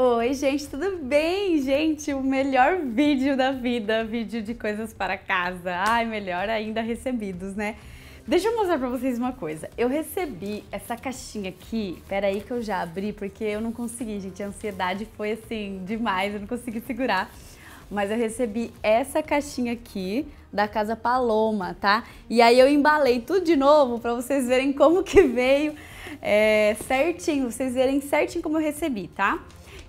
Oi, gente, tudo bem? Gente, o melhor vídeo da vida, vídeo de coisas para casa. Ai, melhor ainda recebidos, né? Deixa eu mostrar para vocês uma coisa. Eu recebi essa caixinha aqui, peraí que eu já abri, porque eu não consegui, gente. A ansiedade foi assim, demais, eu não consegui segurar. Mas eu recebi essa caixinha aqui da Casa Paloma, tá? E aí eu embalei tudo de novo para vocês verem como que veio é, certinho, vocês verem certinho como eu recebi, Tá?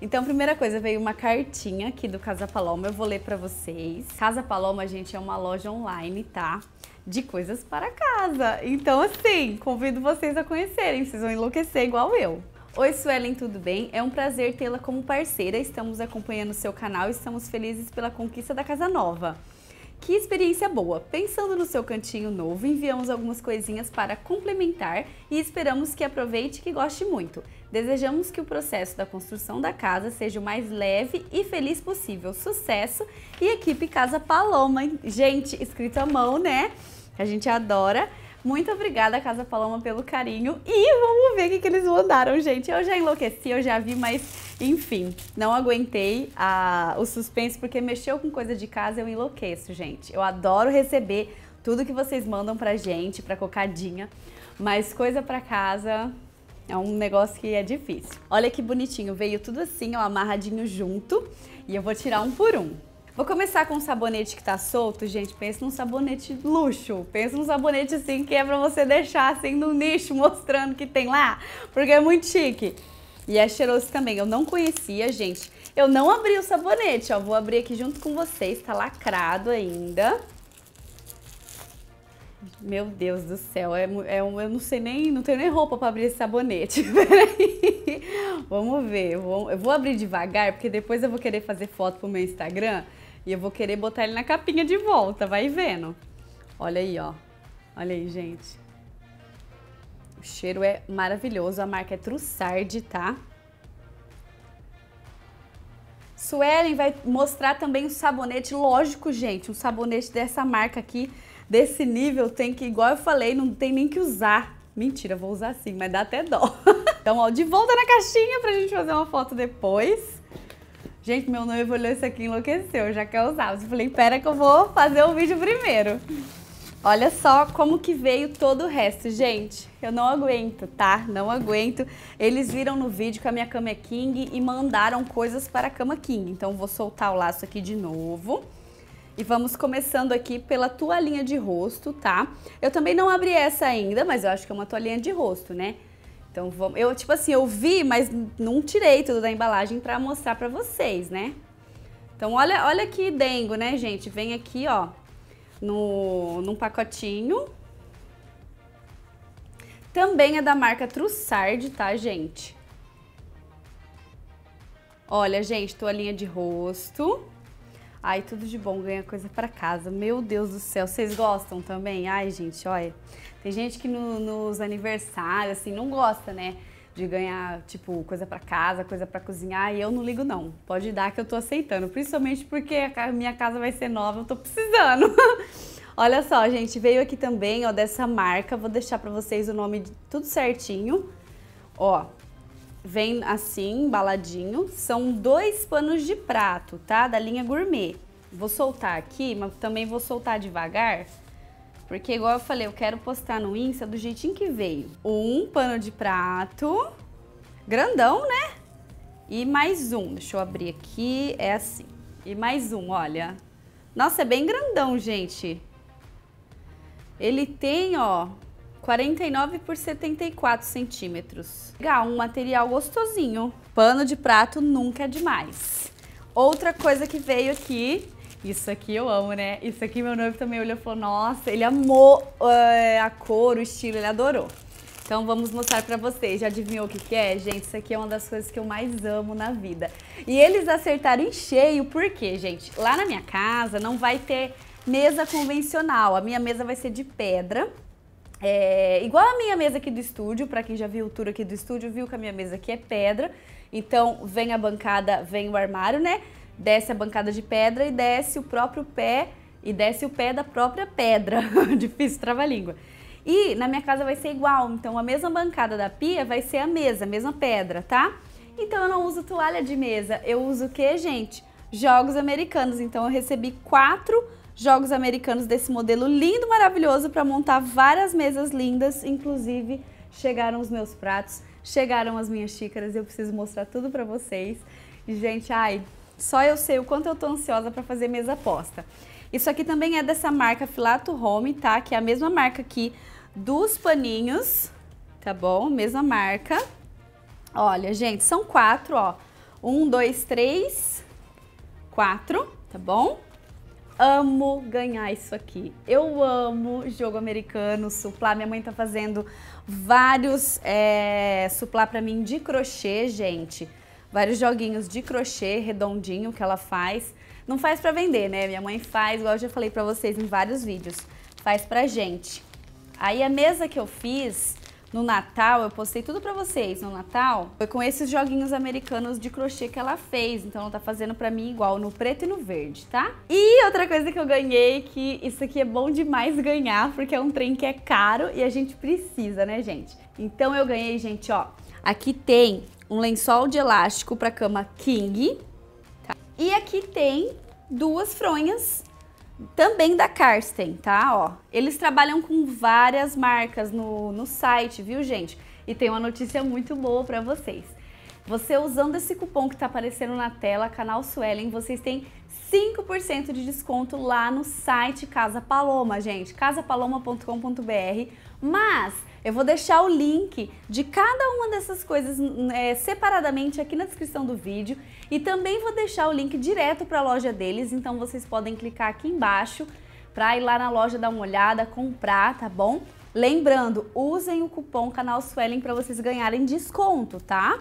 Então, primeira coisa, veio uma cartinha aqui do Casa Paloma, eu vou ler para vocês. Casa Paloma, gente, é uma loja online, tá? De coisas para casa. Então, assim, convido vocês a conhecerem, vocês vão enlouquecer igual eu. Oi Suelen, tudo bem? É um prazer tê-la como parceira. Estamos acompanhando o seu canal e estamos felizes pela conquista da casa nova. Que experiência boa! Pensando no seu cantinho novo, enviamos algumas coisinhas para complementar e esperamos que aproveite e que goste muito. Desejamos que o processo da construção da casa seja o mais leve e feliz possível. Sucesso! E equipe Casa Paloma, gente, escrito à mão, né? A gente adora. Muito obrigada, Casa Paloma, pelo carinho. E vamos ver o que, que eles mandaram, gente. Eu já enlouqueci, eu já vi, mas enfim, não aguentei a, ah, o suspense, porque mexeu com coisa de casa, eu enlouqueço, gente. Eu adoro receber tudo que vocês mandam pra gente, pra cocadinha, mas coisa pra casa, é um negócio que é difícil. Olha que bonitinho, veio tudo assim, ó, amarradinho junto. E eu vou tirar um por um. Vou começar com um sabonete que tá solto, gente. Pensa num sabonete luxo. Pensa num sabonete assim que é pra você deixar assim no nicho, mostrando que tem lá, porque é muito chique. E é cheiroso também. Eu não conhecia, gente. Eu não abri o sabonete, ó. Vou abrir aqui junto com vocês. Tá lacrado ainda. Meu Deus do céu, é, é, eu não sei nem, não tenho nem roupa para abrir esse sabonete. Peraí. Vamos ver, eu vou, eu vou abrir devagar, porque depois eu vou querer fazer foto pro meu Instagram e eu vou querer botar ele na capinha de volta, vai vendo. Olha aí, ó. Olha aí, gente. O cheiro é maravilhoso, a marca é Trussardi, tá? Suelen vai mostrar também o sabonete, lógico, gente, um sabonete dessa marca aqui desse nível tem que, igual eu falei, não tem nem que usar. Mentira, vou usar sim, mas dá até dó. então, ó, de volta na caixinha pra gente fazer uma foto depois. Gente, meu noivo olhou isso aqui e enlouqueceu, já quer usar. Eu falei, pera que eu vou fazer o vídeo primeiro. Olha só como que veio todo o resto, gente. Eu não aguento, tá? Não aguento. Eles viram no vídeo com a minha cama é king e mandaram coisas para a cama king. Então, vou soltar o laço aqui de novo. E vamos começando aqui pela toalhinha de rosto, tá? Eu também não abri essa ainda, mas eu acho que é uma toalhinha de rosto, né? Então vamos... Eu, tipo assim, eu vi, mas não tirei tudo da embalagem pra mostrar pra vocês, né? Então olha, olha que dengo, né, gente? Vem aqui, ó, no, num pacotinho. Também é da marca Trussard, tá, gente? Olha, gente, toalhinha de rosto. Ai, tudo de bom, ganha coisa para casa. Meu Deus do céu, vocês gostam também? Ai, gente, olha. Tem gente que no, nos aniversários, assim, não gosta, né? De ganhar, tipo, coisa para casa, coisa para cozinhar. E eu não ligo, não. Pode dar que eu tô aceitando. Principalmente porque a minha casa vai ser nova, eu tô precisando. olha só, gente, veio aqui também, ó, dessa marca. Vou deixar para vocês o nome de tudo certinho. Ó, Vem assim, embaladinho. São dois panos de prato, tá? Da linha gourmet. Vou soltar aqui, mas também vou soltar devagar. Porque igual eu falei, eu quero postar no Insta do jeitinho que veio. Um pano de prato, grandão, né? E mais um, deixa eu abrir aqui, é assim. E mais um, olha. Nossa, é bem grandão, gente. Ele tem, ó, 49 por 74 centímetros. Legal, um material gostosinho. Pano de prato nunca é demais. Outra coisa que veio aqui isso aqui eu amo, né? Isso aqui meu noivo também olhou e falou, nossa, ele amou uh, a cor, o estilo, ele adorou. Então vamos mostrar pra vocês. Já adivinhou o que, que é? Gente, isso aqui é uma das coisas que eu mais amo na vida. E eles acertaram em cheio, por quê, gente? Lá na minha casa não vai ter mesa convencional. A minha mesa vai ser de pedra é, igual a minha mesa aqui do estúdio, para quem já viu o tour aqui do estúdio, viu que a minha mesa aqui é pedra. Então vem a bancada, vem o armário, né? Desce a bancada de pedra e desce o próprio pé e desce o pé da própria pedra. Difícil trava-língua. E na minha casa vai ser igual, então a mesma bancada da pia vai ser a mesa, a mesma pedra, tá? Então eu não uso toalha de mesa, eu uso o que, gente? Jogos americanos. Então eu recebi quatro jogos americanos desse modelo lindo, maravilhoso, para montar várias mesas lindas, inclusive chegaram os meus pratos, chegaram as minhas xícaras, eu preciso mostrar tudo para vocês. E, gente, ai, só eu sei o quanto eu tô ansiosa para fazer mesa posta. Isso aqui também é dessa marca Filato Home, tá? Que é a mesma marca aqui dos paninhos, tá bom? Mesma marca. Olha, gente, são quatro, ó. Um, dois, três, quatro, tá bom? amo ganhar isso aqui. Eu amo jogo americano, suplá. Minha mãe tá fazendo vários é, eh, suplá para mim de crochê, gente. Vários joguinhos de crochê redondinho que ela faz. Não faz para vender, né? Minha mãe faz, igual eu já falei para vocês em vários vídeos. Faz pra gente. Aí a mesa que eu fiz no Natal, eu postei tudo pra vocês no Natal, foi com esses joguinhos americanos de crochê que ela fez, então ela tá fazendo pra mim igual no preto e no verde, tá? E outra coisa que eu ganhei, que isso aqui é bom demais ganhar, porque é um trem que é caro e a gente precisa, né, gente? Então eu ganhei, gente, ó, aqui tem um lençol de elástico pra cama King, tá? E aqui tem duas fronhas também da Karsten, tá? Ó, eles trabalham com várias marcas no, no site, viu, gente? E tem uma notícia muito boa para vocês. Você usando esse cupom que está aparecendo na tela, canal Suelen, vocês têm 5% de desconto lá no site Casa Paloma, gente, casapaloma.com.br. Mas eu vou deixar o link de cada uma dessas coisas é, separadamente aqui na descrição do vídeo e também vou deixar o link direto para a loja deles, então vocês podem clicar aqui embaixo para ir lá na loja dar uma olhada, comprar, tá bom? Lembrando, usem o cupom Canal Swelling para vocês ganharem desconto, tá?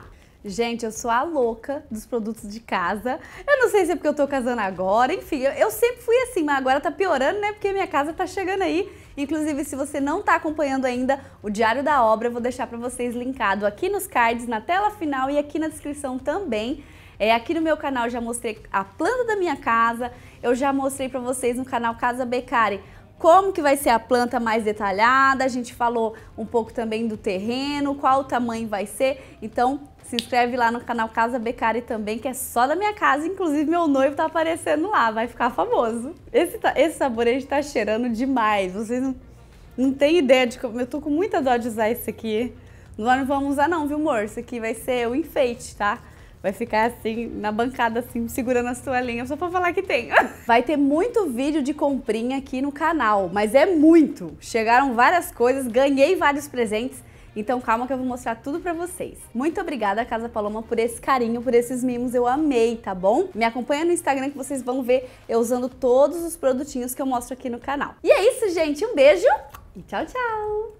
Gente, eu sou a louca dos produtos de casa. Eu não sei se é porque eu tô casando agora, enfim, eu, eu sempre fui assim, mas agora tá piorando, né? Porque minha casa tá chegando aí. Inclusive, se você não tá acompanhando ainda o Diário da Obra, eu vou deixar para vocês linkado aqui nos cards, na tela final e aqui na descrição também. É, aqui no meu canal já mostrei a planta da minha casa, eu já mostrei para vocês no canal Casa Becari como que vai ser a planta mais detalhada, a gente falou um pouco também do terreno, qual o tamanho vai ser, então se inscreve lá no canal Casa Becari também, que é só da minha casa, inclusive meu noivo tá aparecendo lá, vai ficar famoso. Esse, esse sabonete tá cheirando demais, vocês não, não têm ideia de como, eu tô com muita dó de usar esse aqui, nós não vamos usar não, viu amor, isso aqui vai ser o enfeite, tá? vai ficar assim, na bancada, assim, segurando as toalhinhas só pra falar que tem. Vai ter muito vídeo de comprinha aqui no canal, mas é muito. Chegaram várias coisas, ganhei vários presentes. Então calma que eu vou mostrar tudo pra vocês. Muito obrigada, Casa Paloma, por esse carinho, por esses mimos, eu amei, tá bom? Me acompanha no Instagram que vocês vão ver eu usando todos os produtinhos que eu mostro aqui no canal. E é isso, gente, um beijo e tchau, tchau!